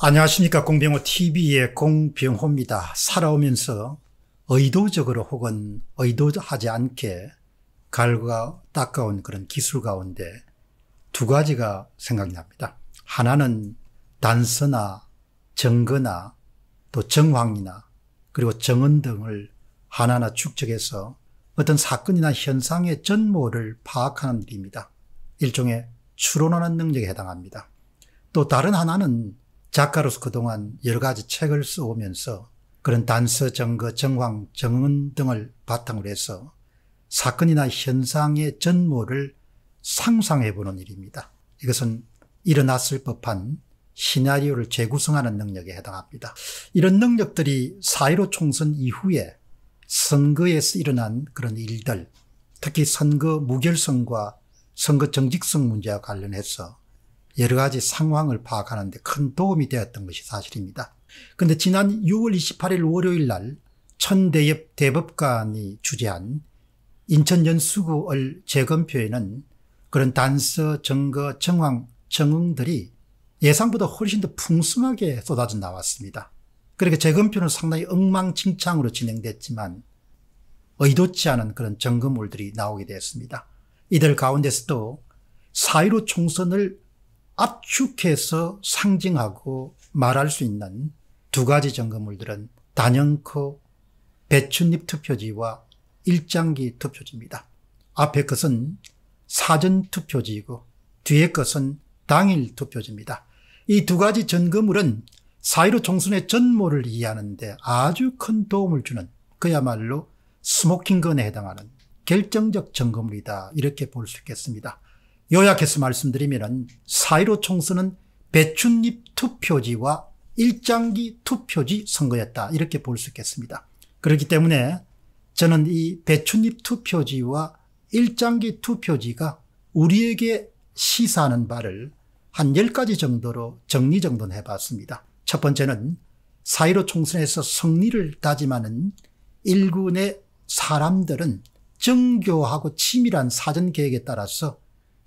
안녕하십니까 공병호 TV의 공병호입니다. 살아오면서 의도적으로 혹은 의도하지 않게 갈과 닦아온 그런 기술 가운데 두 가지가 생각납니다. 하나는 단서나 정거나 또 정황이나 그리고 정언 등을 하나하나 축적해서 어떤 사건이나 현상의 전모를 파악하는 일입니다. 일종의 추론하는 능력에 해당합니다. 또 다른 하나는 작가로서 그동안 여러 가지 책을 써오면서 그런 단서, 증거, 정황, 정은 등을 바탕으로 해서 사건이나 현상의 전모를 상상해 보는 일입니다. 이것은 일어났을 법한 시나리오를 재구성하는 능력에 해당합니다. 이런 능력들이 4 1 5 총선 이후에 선거에서 일어난 그런 일들, 특히 선거 무결성과 선거 정직성 문제와 관련해서 여러 가지 상황을 파악하는 데 큰 도움이 되었던 것이 사실입니다. 그런데 지난 6월 28일 월요일 날 천대엽 대법관이 주재한 인천 연수구을 재검표에는 그런 단서, 증거, 정황, 정응들이 예상보다 훨씬 더 풍성하게 쏟아져 나왔습니다. 그렇게 그러니까 재검표는 상당히 엉망진창으로 진행됐지만 의도치 않은 그런 점검물들이 나오게 되었습니다. 이들 가운데서도 4.15 총선을 압축해서 상징하고 말할 수 있는 두 가지 점검물들은 단연코 배춧잎 투표지와 일장기 투표지입니다. 앞에 것은 사전 투표지이고 뒤에 것은 당일 투표지입니다. 이 두 가지 점검물은 사1 5 총선의 전모를 이해하는데 아주 큰 도움을 주는 그야말로 스모킹건에 해당하는 결정적 점검물이다 이렇게 볼 수 있겠습니다. 요약해서 말씀드리면 사1로 총선은 배춧잎 투표지와 일장기 투표지 선거였다 이렇게 볼 수 있겠습니다. 그렇기 때문에 저는 이 배춧잎 투표지와 일장기 투표지가 우리에게 시사하는 바를 한 10가지 정도로 정리정돈해 봤습니다. 첫 번째는 사1로 총선에서 승리를 다짐하는 일군의 사람들은 정교하고 치밀한 사전 계획에 따라서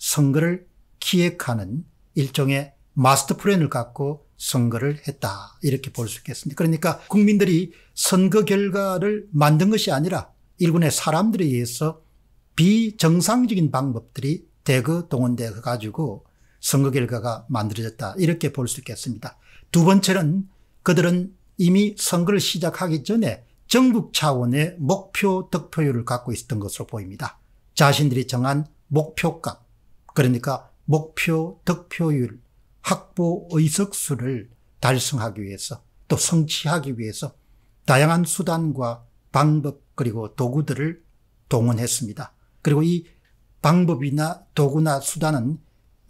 선거를 기획하는 일종의 마스터 플랜을 갖고 선거를 했다. 이렇게 볼 수 있겠습니다. 그러니까 국민들이 선거 결과를 만든 것이 아니라 일군의 사람들에 의해서 비정상적인 방법들이 대거 동원되어 가지고 선거 결과가 만들어졌다. 이렇게 볼 수 있겠습니다. 두 번째는 그들은 이미 선거를 시작하기 전에 전국 차원의 목표 득표율을 갖고 있었던 것으로 보입니다. 자신들이 정한 목표값, 그러니까 목표, 득표율, 확보 의석수를 달성하기 위해서 또 성취하기 위해서 다양한 수단과 방법 그리고 도구들을 동원했습니다. 그리고 이 방법이나 도구나 수단은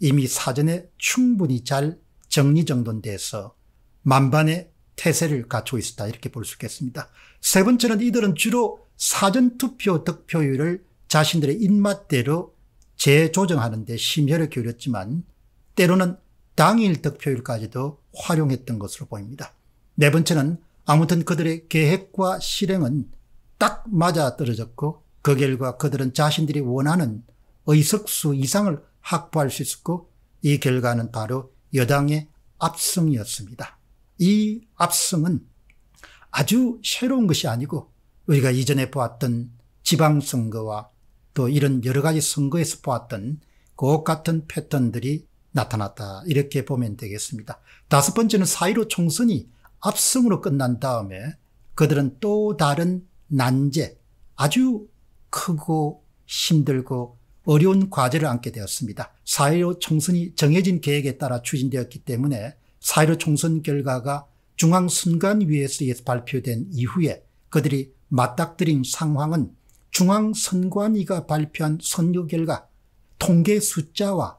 이미 사전에 충분히 잘 정리정돈돼서 만반의 태세를 갖추고 있었다 이렇게 볼 수 있겠습니다. 세 번째는 이들은 주로 사전투표 득표율을 자신들의 입맛대로 재조정하는 데 심혈을 기울였지만 때로는 당일 득표율까지도 활용했던 것으로 보입니다. 네 번째는 아무튼 그들의 계획과 실행은 딱 맞아떨어졌고 그 결과 그들은 자신들이 원하는 의석수 이상을 확보할 수 있었고 이 결과는 바로 여당의 압승이었습니다. 이 압승은 아주 새로운 것이 아니고 우리가 이전에 보았던 지방선거와 또 이런 여러 가지 선거에서 보았던 그것 같은 패턴들이 나타났다 이렇게 보면 되겠습니다. 다섯 번째는 사1 5 총선이 압승으로 끝난 다음에 그들은 또 다른 난제 아주 크고 힘들고 어려운 과제를 안게 되었습니다. 사1 5 총선이 정해진 계획에 따라 추진되었기 때문에 사1 5 총선 결과가 중앙순간위에서 발표된 이후에 그들이 맞닥뜨린 상황은 중앙선관위가 발표한 선거 결과 통계 숫자와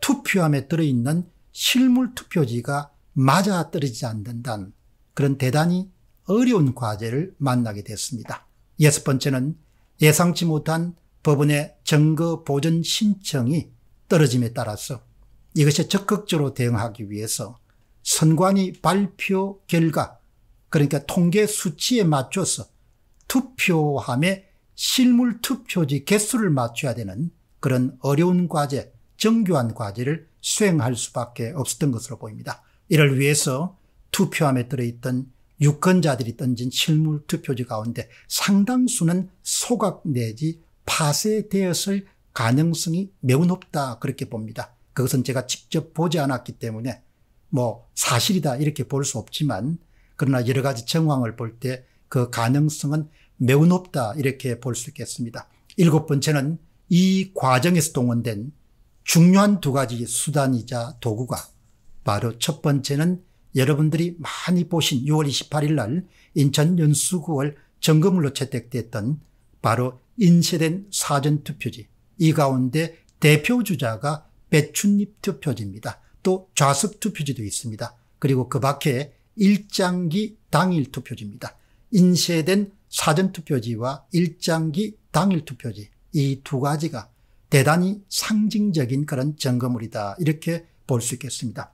투표함에 들어있는 실물 투표지가 맞아떨어지지 않는다는 그런 대단히 어려운 과제를 만나게 됐습니다. 여섯 번째는 예상치 못한 법원의 증거 보전 신청이 떨어짐에 따라서 이것에 적극적으로 대응하기 위해서 선관위 발표 결과 그러니까 통계 수치에 맞춰서 투표함에 실물 투표지 개수를 맞춰야 되는 그런 어려운 과제, 정교한 과제를 수행할 수밖에 없었던 것으로 보입니다. 이를 위해서 투표함에 들어있던 유권자들이 던진 실물 투표지 가운데 상당수는 소각 내지 파쇄되었을 가능성이 매우 높다 그렇게 봅니다. 그것은 제가 직접 보지 않았기 때문에 뭐 사실이다 이렇게 볼 수 없지만 그러나 여러 가지 정황을 볼 때 그 가능성은 매우 높다 이렇게 볼 수 있겠습니다. 일곱 번째는 이 과정에서 동원된 중요한 두 가지 수단이자 도구가 바로 첫 번째는 여러분들이 많이 보신 6월 28일 날 인천 연수구월 점검으로 채택됐던 바로 인쇄된 사전투표지 이 가운데 대표주자가 배춧잎 투표지입니다. 또 좌석 투표지도 있습니다. 그리고 그 밖에 일장기 당일 투표지입니다. 인쇄된 사전투표지와 일장기 당일투표지 이 두 가지가 대단히 상징적인 그런 점검물이다 이렇게 볼 수 있겠습니다.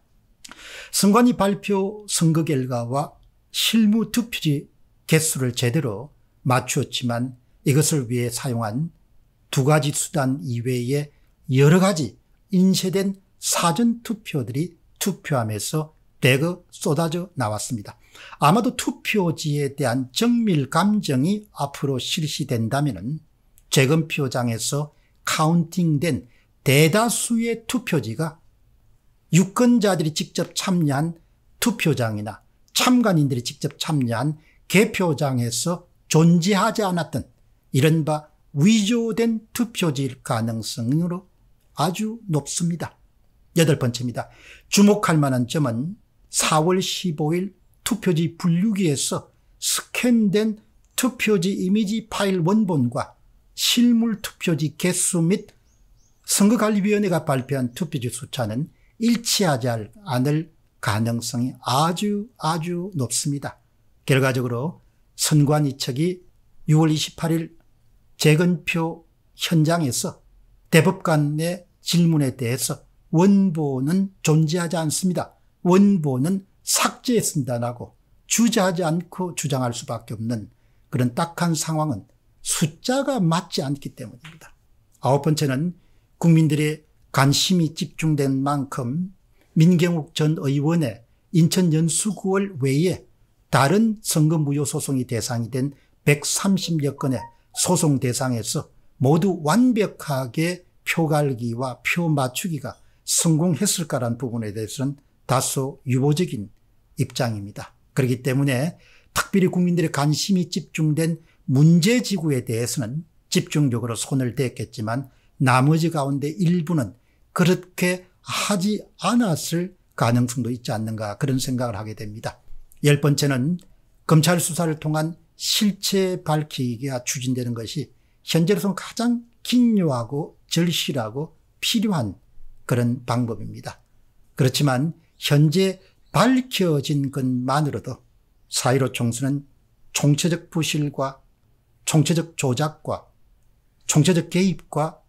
선관위 발표 선거 결과와 실무 투표지 개수를 제대로 맞추었지만 이것을 위해 사용한 두 가지 수단 이외에 여러 가지 인쇄된 사전 투표들이 투표함에서 대거 쏟아져 나왔습니다. 아마도 투표지에 대한 정밀 감정이 앞으로 실시된다면 재검표장에서 카운팅된 대다수의 투표지가 유권자들이 직접 참여한 투표장이나 참관인들이 직접 참여한 개표장에서 존재하지 않았던 이른바 위조된 투표지일 가능성으로 아주 높습니다. 여덟 번째입니다. 주목할 만한 점은 4월 15일 투표지 분류기에서 스캔된 투표지 이미지 파일 원본과 실물 투표지 개수 및 선거관리위원회가 발표한 투표지 수차는 일치하지 않을 가능성이 아주 아주 높습니다. 결과적으로 선관위측이 6월 28일 재건표 현장에서 대법관의 질문에 대해서 원본은 존재하지 않습니다. 원본은 삭제했습니다라고 주저하지 않고 주장할 수밖에 없는 그런 딱한 상황은 숫자가 맞지 않기 때문입니다. 아홉 번째는 국민들의 관심이 집중된 만큼 민경욱 전 의원의 인천 연수 9월 외에 다른 선거 무효 소송이 대상이 된 130여 건의 소송 대상에서 모두 완벽하게 표갈기와 표 맞추기가 성공했을까라는 부분에 대해서는 다소 유보적인 입장입니다. 그렇기 때문에 특별히 국민들의 관심이 집중된 문제 지구에 대해서는 집중적으로 손을 댔겠지만 나머지 가운데 일부는 그렇게 하지 않았을 가능성도 있지 않는가 그런 생각을 하게 됩니다. 열 번째는 검찰 수사를 통한 실체 밝히기가 추진되는 것이 현재로서는 가장 긴요하고 절실하고 필요한 그런 방법입니다. 그렇지만 현재 밝혀진 것만으로도 사이로 총수는 총체적 부실과 총체적 조작과 총체적 개입과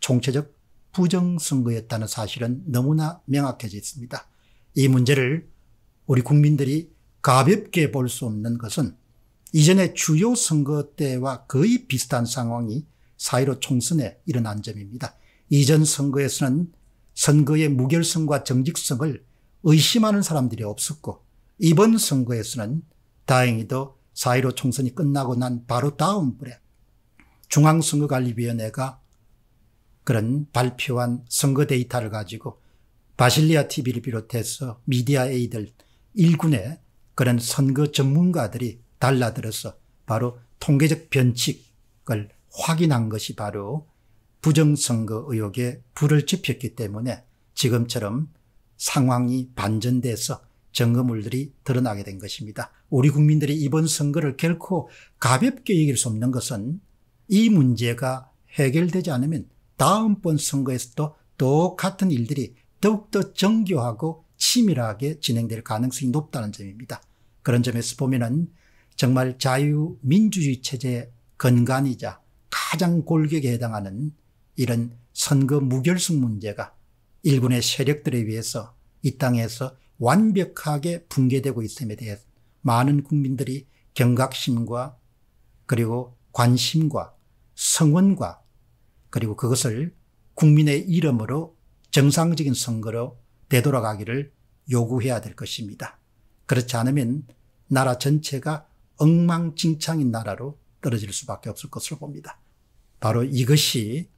총체적 부정선거였다는 사실은 너무나 명확해졌습니다. 이 문제를 우리 국민들이 가볍게 볼 수 없는 것은 이전의 주요 선거 때와 거의 비슷한 상황이 사이로 총선에 일어난 점입니다. 이전 선거에서는 선거의 무결성과 정직성을 의심하는 사람들이 없었고 이번 선거에서는 다행히도 4.15 총선이 끝나고 난 바로 다음번에 중앙선거관리위원회가 그런 발표한 선거 데이터를 가지고 바실리아 TV를 비롯해서 미디어 에이들 일군의 그런 선거 전문가들이 달라들어서 바로 통계적 변칙을 확인한 것이 바로 부정선거 의혹에 불을 지폈기 때문에 지금처럼 상황이 반전돼서 증거물들이 드러나게 된 것입니다. 우리 국민들이 이번 선거를 결코 가볍게 이길 수 없는 것은 이 문제가 해결되지 않으면 다음번 선거에서도 똑같은 일들이 더욱더 정교하고 치밀하게 진행될 가능성이 높다는 점입니다. 그런 점에서 보면은 정말 자유민주주의 체제의 근간이자 가장 골격에 해당하는 이런 선거 무결승 문제가 일본의 세력들에 의해서 이 땅에서 완벽하게 붕괴되고 있음에 대해 많은 국민들이 경각심과 그리고 관심과 성원과 그리고 그것을 국민의 이름으로 정상적인 선거로 되돌아가기를 요구해야 될 것입니다. 그렇지 않으면 나라 전체가 엉망진창인 나라로 떨어질 수밖에 없을 것으로 봅니다. 바로 이것이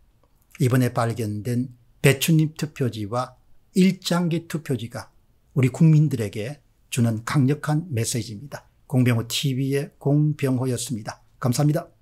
이번에 발견된 배추잎 투표지와 일장기 투표지가 우리 국민들에게 주는 강력한 메시지입니다. 공병호 TV의 공병호였습니다. 감사합니다.